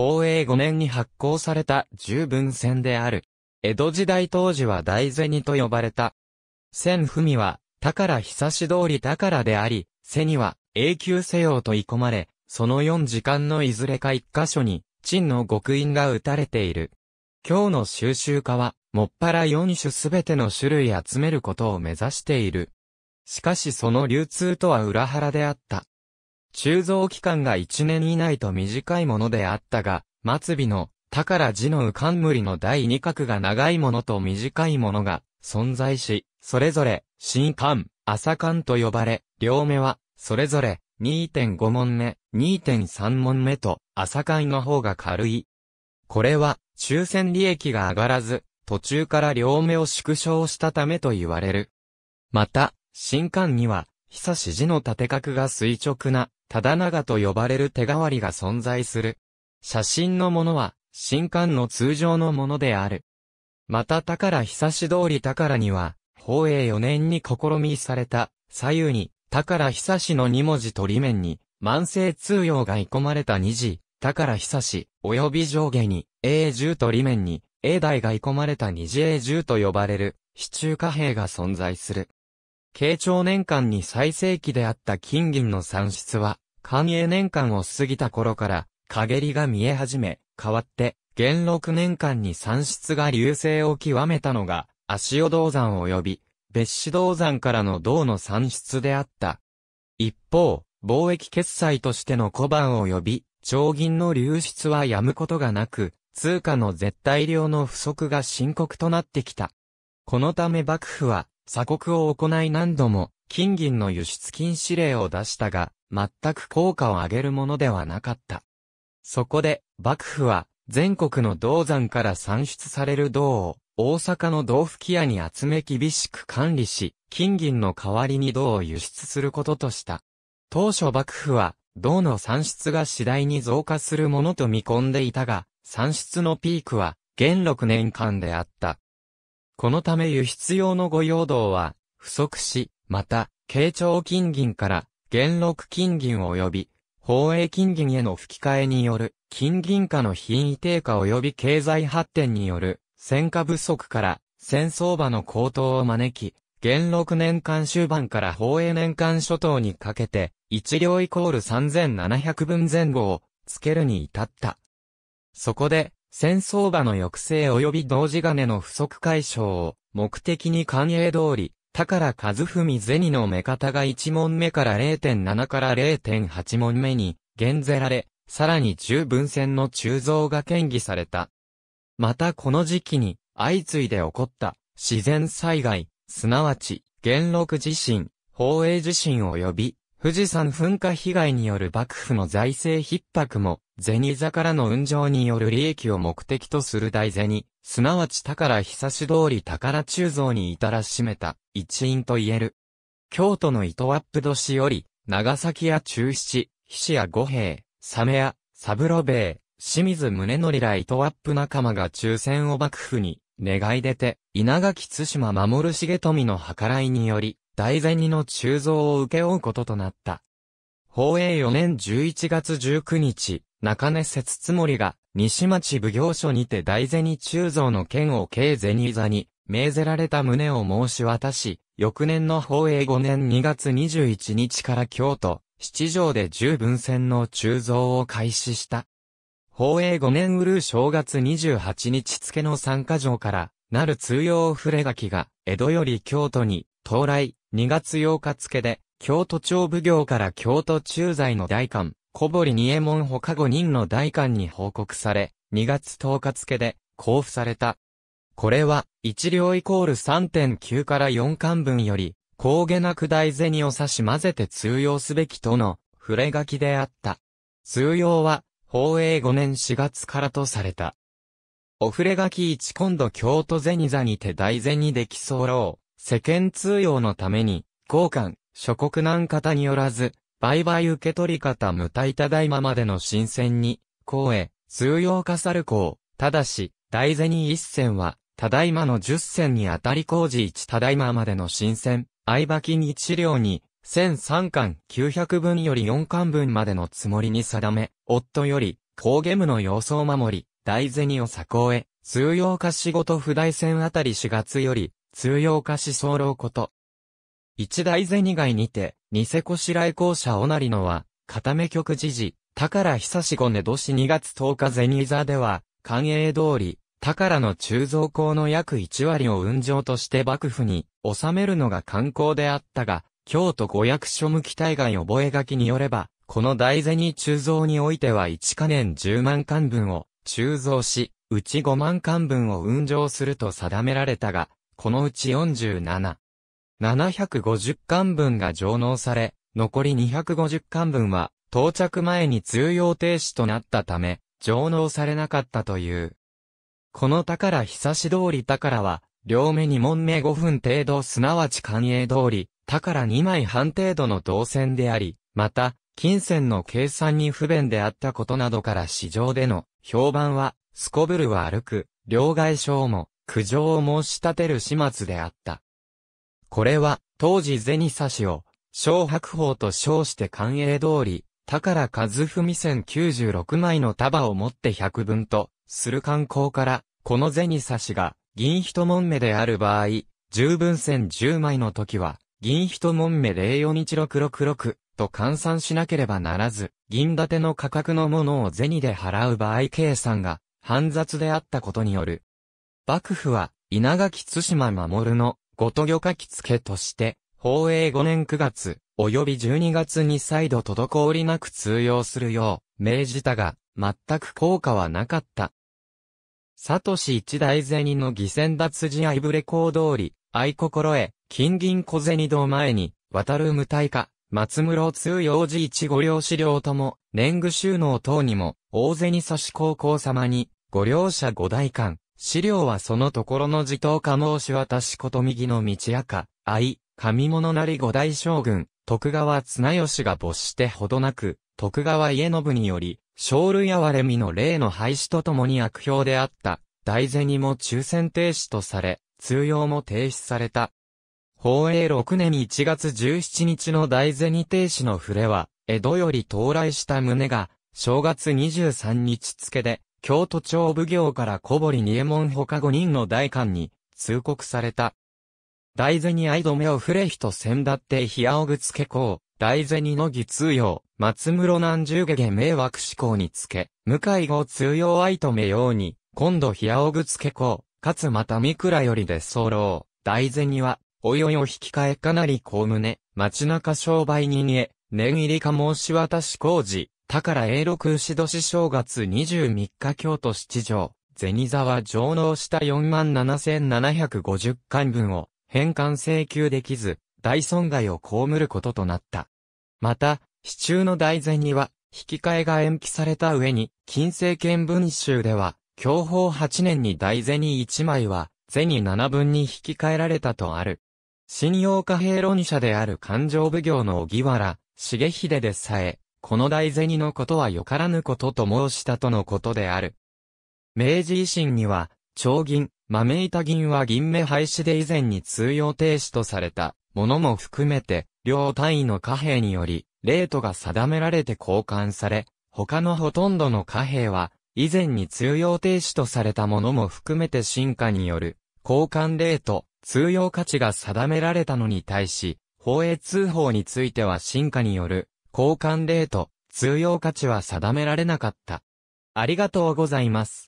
宝永5年に発行された十文銭である。江戸時代当時は大銭と呼ばれた。千文は、宝久し通り宝であり、背には永久世用とい込まれ、その四時間のいずれか一箇所に、陳の極印が打たれている。今日の収集家は、もっぱら四種すべての種類集めることを目指している。しかしその流通とは裏腹であった。鋳造期間が1年以内と短いものであったが、末尾の、宝寺の冠の第二角が長いものと短いものが存在し、それぞれ、新冠、朝冠と呼ばれ、両目は、それぞれ、2.5問目、2.3問目と、朝冠の方が軽い。これは、抽選利益が上がらず、途中から両目を縮小したためと言われる。また、新冠には、久し寺の縦角が垂直なただ長と呼ばれる手代わりが存在する。写真のものは、新刊の通常のものである。また宝久し通り宝には、宝永4年に試みされた、左右に、宝久しの2文字と裏面に、万世通用が込まれた2字、宝久し、及び上下に、A10 と裏面に、A 代が込まれた二次 A10 と呼ばれる、支柱貨幣が存在する。慶長年間に最盛期であった金銀の産出は、寛永年間を過ぎた頃から、陰りが見え始め、変わって、元禄年間に産出が流星を極めたのが、足尾銅山及び、別紙銅山からの銅の産出であった。一方、貿易決済としての小判及び、長銀の流出はやむことがなく、通貨の絶対量の不足が深刻となってきた。このため幕府は、鎖国を行い何度も、金銀の輸出禁止令を出したが、全く効果を上げるものではなかった。そこで、幕府は、全国の銅山から産出される銅を、大阪の銅吹屋に集め厳しく管理し、金銀の代わりに銅を輸出することとした。当初幕府は、銅の産出が次第に増加するものと見込んでいたが、産出のピークは、現6年間であった。このため輸出用の御用銅は、不足し、また、慶長金銀から元禄金銀及び、宝永金銀への吹き替えによる、金銀化の品位低下及び経済発展による、戦火不足から、戦争場の高騰を招き、元禄年間終盤から宝永年間初頭にかけて、1両イコール3700分前後を、つけるに至った。そこで、戦争場の抑制及び同時金の不足解消を目的に官営通り、宝和文銭の目方が1問目から0.7から0.8問目に、減ぜられ、さらに十分線の鋳造が建議された。またこの時期に、相次いで起こった、自然災害、すなわち、元禄地震、宝永地震及び、富士山噴火被害による幕府の財政逼迫も、銭座からの運上による利益を目的とする大銭、すなわち宝久し通り宝鋳造に至らしめた、一因と言える。京都の糸ワップ都市より、長崎や中七、菱や五兵、サメや、サブロベイ、清水宗則ら糸ワップ仲間が抽選を幕府に、願い出て、稲垣津島守重富の計らいにより、大銭の鋳造を受け負うこととなった。宝永4年11月19日、中根節つもりが、西町奉行所にて大銭鋳造の件を経銭座に、命ぜられた旨を申し渡し、翌年の宝永5年2月21日から京都、七条で十分線の鋳造を開始した。宝永5年うる正月28日付の参加条から、なる通用触れ書きが、江戸より京都に、到来、2月8日付で、京都町奉行から京都駐在の大官、小堀二右衛門他5人の大官に報告され、2月10日付で、交付された。これは、1両イコール3.9から4巻分より、高下な下大銭を差し混ぜて通用すべきとの、触れ書きであった。通用は、法営5年4月からとされた。お触れ書き1今度京都銭座にて大銭でろ候。世間通用のために、交換、諸国難方によらず、売買受け取り方無体ただいままでの新鮮に、公へ、通用化さる公、ただし、大銭一銭は、ただいまの十銭にあたり工事一ただいままでの新鮮、相場金一両に、千三巻九百分より四巻分までのつもりに定め、夫より、高ゲムの様子を守り、大銭を左公へ、通用化仕事不大戦あたり四月より、通用化し候こと。一大銭外にて、ニセコ白江校舎おなりのは、片目局時事、宝久志五根年2月10日銭座では、官営通り、宝の鋳造工の約1割を運上として幕府に納めるのが観光であったが、京都五役所向き対外覚書によれば、この大銭鋳造においては1か年10万貫分を鋳造し、うち5万貫分を運上すると定められたが、このうち47、750巻分が上納され、残り250巻分は到着前に通用停止となったため、上納されなかったという。この宝久し通り宝は、両目2問目5分程度すなわち関営通り、宝2枚半程度の動線であり、また、金銭の計算に不便であったことなどから市場での評判は、すこぶるは歩く、両替商も、苦情を申し立てる始末であった。これは、当時銭サしを、小白鳳と称して官営通り、宝和文線96枚の束を持って百分と、する観光から、この銭サしが、銀一門目である場合、十分線10枚の時は、銀一門目0 4日6 6 6と換算しなければならず、銀立ての価格のものを銭で払う場合計算が、煩雑であったことによる、幕府は、稲垣津島守の、ごと御書き付けとして、法営5年9月、及び12月に再度滞りなく通用するよう、命じたが、全く効果はなかった。佐ト市一大銭の犠牲脱寺愛ブレコー通り、愛心へ、金銀小銭堂前に、渡る無体化、松室通用寺一五両資料とも、年貢収納等にも、大銭差し高校様に、五両者五代官、資料はそのところの自頭か申し渡しこと右の道赤、愛、上物なり五大将軍、徳川綱吉が没してほどなく、徳川家信により、生類哀れみの霊の廃止とともに悪評であった、大銭も抽選停止とされ、通用も停止された。宝永6年1月17日の大銭停止の触れは、江戸より到来した旨が、正月23日付で、京都町奉行から小堀二右衛門他5人の代官に通告された。大銭愛止めを触れ人先だってひやおぐつけこう、大銭の義通用、松室南十下下迷惑思考につけ、向井後通用愛止めように、今度ひやおぐつけこう、かつまた三倉よりで候、大銭は、およよ引き換えかなり小胸、街中商売人へ、念入りか申し渡し工事、宝永禄牛年正月23日京都七条、銭沢上納した47,750巻分を返還請求できず、大損害を被ることとなった。また、支柱の大銭には、引き換えが延期された上に、金政権文集では、享保8年に大銭1枚は、銭7分に引き換えられたとある。信用貨幣論者である勘定奉行の小木原、重秀でさえ、この大銭のことはよからぬことと申したとのことである。明治維新には、長銀、豆板銀は銀目廃止で以前に通用停止とされたものも含めて、両単位の貨幣により、レートが定められて交換され、他のほとんどの貨幣は、以前に通用停止とされたものも含めて進化による、交換レート、通用価値が定められたのに対し、法営通報については進化による、交換レート、通用価値は定められなかった。ありがとうございます。